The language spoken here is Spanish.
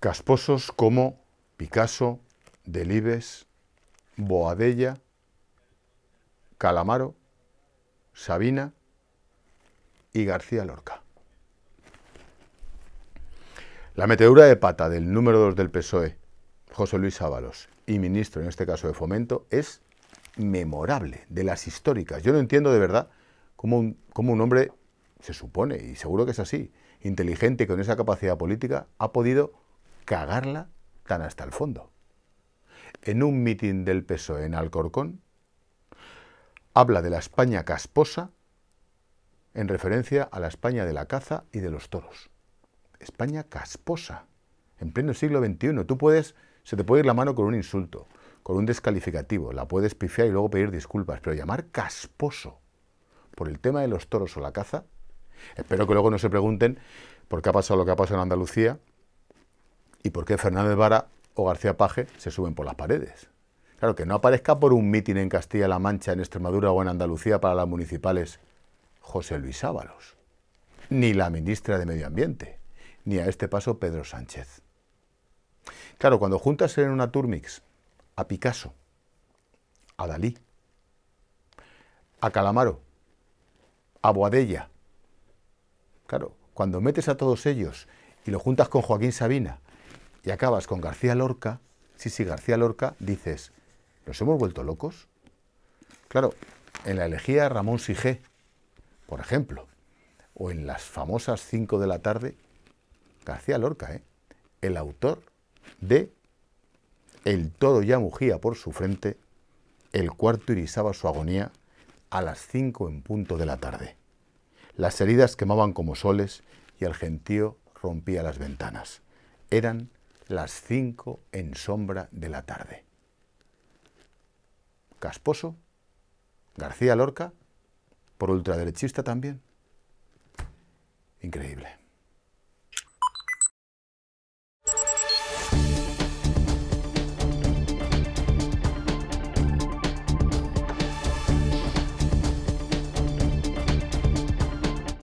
casposos como Picasso, Delibes, Boadella, Calamaro, Sabina y García Lorca. La metedura de pata del número 2 del PSOE, José Luis Ábalos, y ministro en este caso de Fomento, es memorable, de las históricas. Yo no entiendo de verdad cómo un, un hombre, se supone, y seguro que es así, inteligente, con esa capacidad política, ha podido cagarla tan hasta el fondo. En un mitin del PSOE en Alcorcón, habla de la España casposa en referencia a la España de la caza y de los toros. España casposa. En pleno siglo XXI, tú puedes, se te puede ir la mano con un insulto, con un descalificativo, la puedes pifiar y luego pedir disculpas, pero llamar casposo por el tema de los toros o la caza, espero que luego no se pregunten por qué ha pasado lo que ha pasado en Andalucía, ¿Y por qué Fernández Vara o García Paje se suben por las paredes? Claro, que no aparezca por un mitin en Castilla-La Mancha, en Extremadura o en Andalucía para las municipales José Luis Ábalos, ni la ministra de Medio Ambiente, ni a este paso Pedro Sánchez. Claro, cuando juntas en una Turmix a Picasso, a Dalí, a Calamaro, a Boadella, claro, cuando metes a todos ellos y lo juntas con Joaquín Sabina, y acabas con García Lorca, sí, sí, García Lorca, dices, ¿nos hemos vuelto locos? Claro, en la elegía Ramón Sigé, por ejemplo, o en las famosas 5 de la tarde, García Lorca, ¿eh? el autor de El todo ya mugía por su frente, el cuarto irisaba su agonía a las 5 en punto de la tarde. Las heridas quemaban como soles y el gentío rompía las ventanas. Eran las cinco en sombra de la tarde. Casposo, García Lorca, por ultraderechista también. Increíble.